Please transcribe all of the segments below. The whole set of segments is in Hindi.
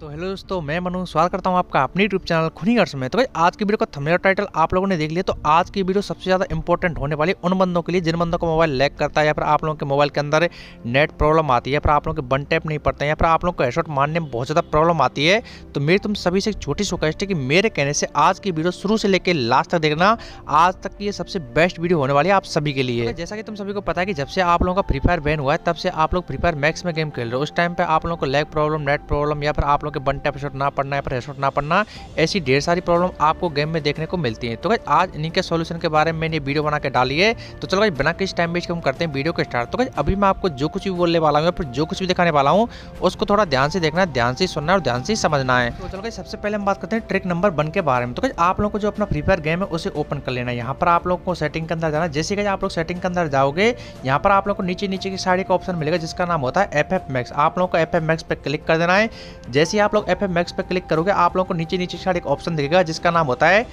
तो हेलो दोस्तों मैं मनु स्वागत करता हूं आपका अपनी यूट्यूब चैनल खुनी अर्स में तो भाई आज की वीडियो का थंबनेल टाइटल आप लोगों ने देख लिया तो आज की वीडियो सबसे ज़्यादा इंपॉर्टेंट होने वाली उन बंदों के लिए जिन बंदों का मोबाइल लैग करता है या फिर आप लोगों के मोबाइल के अंदर नेट प्रॉब्लम आती है या फिर आप लोगों के बन टैप नहीं पड़ते हैं या फिर आप लोगों को हेडशॉट मारने में बहुत ज़्यादा प्रॉब्लम आती है तो मेरी तुम सभी से एक छोटी सिक्वेस्ट है कि मेरे कहने से आज की वीडियो शुरू से लेकर लास्ट तक देखना आज तक की ये सबसे बेस्ट वीडियो होने वाली है आप सभी के लिए तो जैसा कि तुम सभी को पता है कि जब से आप लोगों का फ्री फायर बैन हुआ है तब से आप लोग फ्री फायर मैक्स में गेम खेल रहे हो उस टाइम पर आप लोगों को लैग प्रॉब्लम नेट प्रॉब्लम या फिर आप लोग के बन टैप शॉट ना पड़ना है पर हेडशॉट ना पड़ना ऐसी ढेर सारी प्रॉब्लम आपको गेम में देखने को मिलती है तो भाई आज इन्हीं के सोल्यूशन के बारे में मैंने वीडियो बना के डाली है तो चलो भाई बिना किस टाइम वेस्ट के हम करते हैं वीडियो को स्टार्ट तो भाई अभी मैं आपको जो कुछ भी बोलने वाला हूँ या फिर जो कुछ भी दिखाने वाला हूँ उसको थोड़ा ध्यान से देखना है ध्यान से सुनना और ध्यान से समझना है तो चलो भाई सबसे पहले हम बात करते हैं ट्रिक नंबर वन के बारे में तो भाई आप लोग को जो अपना फ्री फायर गेम है उसे ओपन कर लेना यहाँ पर आप लोग को सेटिंग के अंदर जाना जैसे कि आप लोग सेटिंग के अंदर जाओगे यहाँ पर आप लोग को नीचे नीचे की साड़ी का ऑप्शन मिलेगा जिसका नाम होता है एफ एफ मैक्स आप लोगों को एफ एफ मैक्स पर क्लिक कर देना है जैसे ही आप लोग एफ एम मैक्स पर क्लिक करोगे आप लोगों को नीचे नीचे साइड एक ऑप्शन दिखेगा जिसका नाम होता है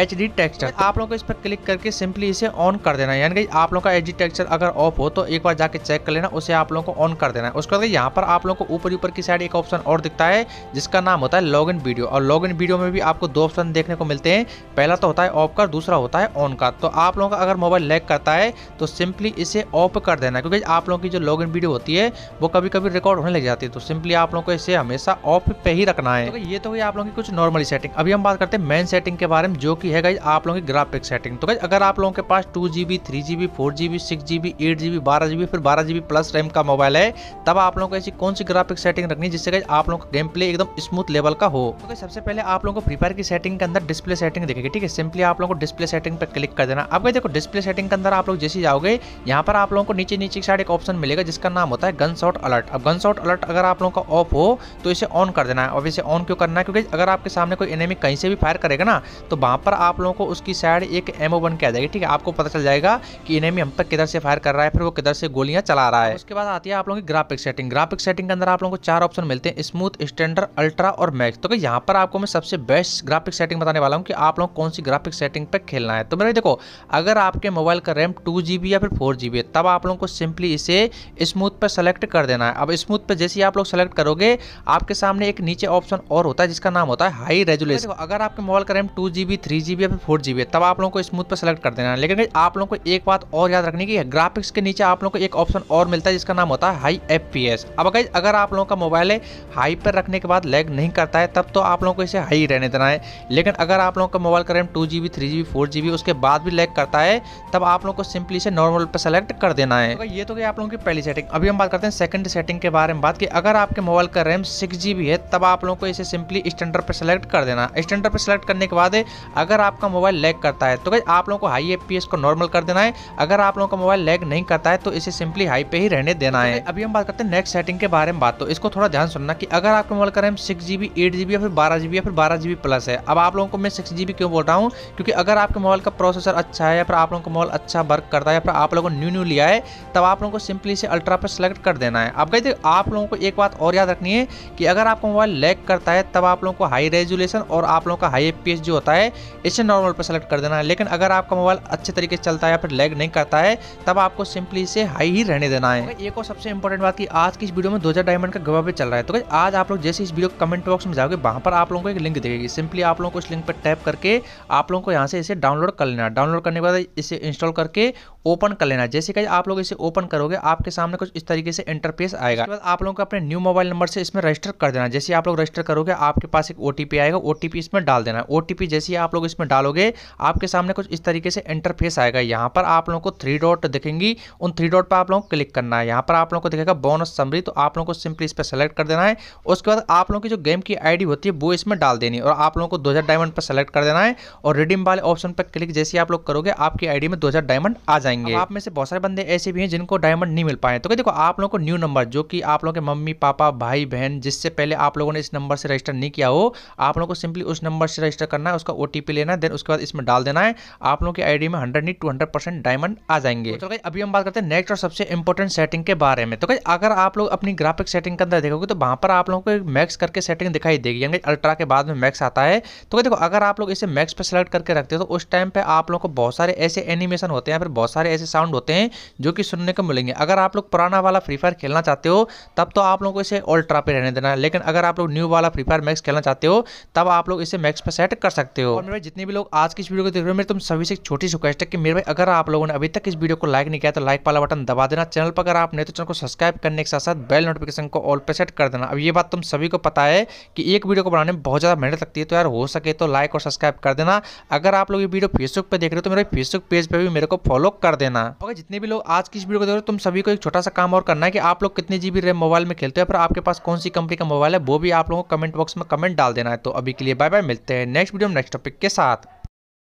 एच डी टेक्स्चर आप लोगों को इस पर क्लिक करके सिंपली इसे ऑन कर देना है यानी कि आप लोगों का एच डी टेक्स्चर अगर ऑफ हो तो एक बार जाके चेक कर लेना उसे आप लोगों को ऑन कर देना है उसके बाद यहाँ पर आप लोगों को ऊपर ऊपर की साइड एक ऑप्शन और दिखता है जिसका नाम होता है लॉग इन वीडियो और लॉग इन वीडियो में भी आपको दो ऑप्शन देखने को मिलते हैं पहला तो होता है ऑफ का दूसरा होता है ऑन का तो आप लोगों का अगर मोबाइल लैग करता है तो सिंपली इसे ऑफ कर देना क्योंकि आप लोगों की जो लॉग इन वीडियो होती है वो कभी कभी रिकॉर्ड होने लग जाती है तो सिंपली आप लोगों को इसे हमेशा ऑफ पे पे ही रखना है तो ये तो हुई आप लोगों की कुछ नॉर्मली सेटिंग अभी हम बात करते हैं मेन सेटिंग के बारे में जो कि है आप लोगों की ग्राफिक सेटिंग तो अगर आप लोगों के पास two GB three GB four GB six GB eight GB बारह जीबी फिर बारह जीबी प्लस रैम का मोबाइल है तब आप लोगों को ऐसी कौन सी ग्राफिक सेटिंग रखनी है जिससे आप लोगों का गेम प्ले एकदम स्मूथ लेवल का हो तो सबसे पहले आप लोगों को फ्री फायर की सेटिंग के अंदर डिस्प्ले सेटिंग देखेगी ठीक है सिंपली आप लोगों को डिस्प्ले सेटिंग पर क्लिक कर देना अब देखो डिस्प्ले सेटिंग के अंदर आप लोग जैसे जाओगे यहाँ पर आप लोगों को नीचे नीचे साइड एक ऑप्शन मिलेगा जिसका नाम होता है गन शॉट अलर्ट अब गन शॉट अलर्ट अगर आप लोगों का ऑफ हो तो इसे ऑन कर कर देना है ऑब्वियसली ऑन क्यों करना है क्योंकि अगर आपके सामने कोई एनिमी कहीं से भी फायर करेगा ना तो वहाँ पर आप लोगों को उसकी साइड एक एमओ बन के आ जाएगी ठीक है आपको पता चल जाएगा कि एनिमी हम पर किधर से फायर कर रहा है फिर वो किधर से गोलियाँ चला रहा है उसके बाद आती है आप लोगों की ग्राफिक सेटिंग ग्राफिक सेटिंग के अंदर आप लोगों को चार ऑप्शन मिलते हैं स्मूथ स्टैंडर्ड अल्ट्रा और मैक्स तो यहाँ पर आपको मैं सबसे बेस्ट ग्राफिक सेटिंग बताने वाला हूँ कि आप लोग कौन सी ग्राफिक सेटिंग पर खेलना है तो मेरे देखो अगर आपके मोबाइल का रैम टू या फिर फोर है तब आप लोगों को सिंपली इसे स्मूथ पर सेलेक्ट कर देना है अब स्मूथ पर जैसे ही आप लोग सेलेक्ट करोगे आपके सामने एक नीचे ऑप्शन और होता है जिसका नाम होता है हाई रेजुलेशन अगर आपके मोबाइल का RAM two G B three G B या फोर जी बी तब आप लोगों को स्मूथ पर सेलेक्ट कर देना है लेकिन आप लोगों को एक बात और याद रखनी की ग्राफिक्स के नीचे आप लोगों को एक ऑप्शन और मिलता है जिसका नाम होता है हाई एफ पी एस अब अगर अगर आप लोगों का मोबाइल है हाई पर रखने के बाद लैग नहीं करता है तब तो आप लोगों को इसे हाई रहने देना है लेकिन अगर आप लोगों का मोबाइल का RAM two G B three G B four G B उसके बाद भी लैग करता है तब आप लोगों को सिंपली से नॉर्मल पर सेलेक्ट कर देना है तो ये तो आप लोगों की पहली सेटिंग अभी हम बात करते हैं सेकंड सेटिंग के बारे में बात की अगर आपके मोबाइल का रैम सिक्स जी बी है तब आप लोगों को इसे सिंपली स्टैंडर्ड पर सेलेक्ट कर देना स्टैंडर्ड पर सेलेक्ट करने के बाद अगर आपका मोबाइल लैग करता है तो भाई आप लोगों को हाई एफ को नॉर्मल कर देना है अगर आप लोगों का मोबाइल लैग नहीं करता है तो इसे सिंपली हाई पे ही रहने देना तो है अभी हम बात करते हैं नेक्स्ट सेटिंग के बारे में बात तो इसको थोड़ा ध्यान सुनना कि अगर आपका मोबाइल का RAM six GB eight GB या फिर बारह जीबी या फिर बारह जीबी प्लस है अब आप लोगों को मैं सिक्स जीबी क्यों बोल रहा हूँ क्योंकि अगर आपके मोबाइल का प्रोसेसर अच्छा है या फिर आप लोगों का मोबाइल अच्छा वर्क करता है या फिर आप लोगों को न्यू न्यू लिया है तब आप लोगों को सिंपली से अल्ट्रा पर सेलेक्ट कर देना है अब गई आप लोगों को एक बात और याद रखनी है कि अगर आप आपका मोबाइल लैग करता है तब आप लोगों को हाई रेजुलेशन और आप लोगों का हाई एफ जो होता है इसे नॉर्मल पर सेलेक्ट कर देना है लेकिन अगर आपका मोबाइल अच्छे तरीके से चलता है या फिर लैग नहीं करता है तब आपको सिंपली इसे हाई ही रहने देना है एक और सबसे इंपॉर्टेंट बात की आज की इस वीडियो में दो डायमंड का गवा भी चल रहा है तो आज आप लोग जैसे इस वीडियो कमेंट बॉक्स में जाओगे वहां पर आप लोगों को एक लिंक देगी सिंपली आप लोगों को इस लिंक पर टैप करके आप लोगों को यहाँ से इसे डाउनलोड कर लेना डाउनलोड करने के बाद इसे इंस्टॉल करके ओपन कर लेना जैसे कि आप लोग इसे ओपन करोगे आपके सामने कुछ इस तरीके से इंटरफेस आएगा आप लोगों को अपने न्यू मोबाइल नंबर से इसमें रजिस्टर कर देना जैसे आप लोग रजिस्टर करोगे आपके पास एक ओ आएगा ओ इसमें डाल देना है ओ जैसे ही आप लोग इसमें डालोगे आपके सामने कुछ इस तरीके से इंटरफेस आएगा यहाँ पर आप लोगों को थ्री डॉट दिखेंगी उन थ्री डॉट पर आप लोगों को क्लिक करना है यहाँ पर आप लोगों को दिखेगा बोनस समरी तो आप लोगों को सिंपली इस पर सेलेक्ट कर देना है उसके बाद आप लोगों की जो गेम की आई होती है वो इसमें डाल देनी है और आप लोगों को दो डायमंड पर सेलेक्ट कर देना है और रिडीम वाले ऑप्शन पर क्लिक जैसे आप लोग करोगे आपकी आई में दो डायमंड आ जाएंगे आप में से बहुत सारे बंदे ऐसे भी हैं जिनको डायमंड नहीं मिल पाए तो देखो आप लोगों को न्यू नंबर जो कि आप लोगों के मम्मी पापा भाई बहन जिससे पहले आप लोगों ने इस नंबर से रजिस्टर नहीं किया हो आप लोगों को सिंपली उस नंबर से रजिस्टर करना है उसका ओ लेना है देन उसके बाद इसमें डाल देना है आप लोगों की आईडी में हंड्रेड नहीं टू डायमंड आ जाएंगे तो कहीं अभी हम बात करते हैं नेक्स्ट और सबसे इंपॉर्टेंट सेटिंग के बारे में तो कहीं अगर आप लोग अपनी ग्राफिक सेटिंग के अंदर देखोगे तो वहाँ पर आप लोगों को मैक्स करके सेटिंग दिखाई देगी यानी अल्ट्रा के बाद में मैक्स आता है तो कहीं देखो अगर आप लोग इसे मैक्स पर सेलेक्ट करके रखते हो तो उस टाइम पर आप लोगों को बहुत सारे ऐसे एनिमेशन होते हैं फिर बहुत सारे ऐसे साउंड होते हैं जो कि सुनने को मिलेंगे अगर आप लोग पुराना वाला फ्री फायर खेलना चाहते हो तब तो आप लोगों को इसे अल्ट्रा पे रहने देना है लेकिन अगर आप लोग न्यू वाला फ्री फायर मैक्स खेलना चाहते हो तब आप लोग इसे मैक्स पर सेट कर सकते हो और मेरे जितने भी लोग आज की इस वीडियो को देख रहे हो मेरे तुम सभी से छोटी सी रिक्वेस्ट है कि मेरे भाई अगर आप लोगों ने अभी तक इस वीडियो को लाइक नहीं किया तो लाइक वाला बटन दबा देना चैनल पर अगर आप नहीं तो चैनल को सब्सक्राइब करने के साथ साथ बेल नोटिफिकेशन को ऑल पर सेट कर देना अब ये बात तुम सभी को पता है कि एक वीडियो को बनाने में बहुत ज़्यादा मेहनत लगती है तो यार हो सके तो लाइक और सब्सक्राइब कर देना अगर आप लोग ये वीडियो फेसबुक पर देख रहे हो तो मेरे फेसबुक पेज पर भी मेरे को फॉलो कर देना अगर तो जितने भी लोग आज की इस वीडियो को देख रहे हो तुम सभी को एक छोटा सा काम और करना है कि आप लोग कितने जीबी रैम मोबाइल में खेलते हो फिर आपके पास कौन सी कंपनी का मोबाइल है वो भी आप लोगों को कमेंट बॉक्स में कमेंट डाल देना है तो अभी के लिए बाय बाय मिलते हैं नेक्स्ट वीडियो में नेक्स्ट टॉपिक के साथ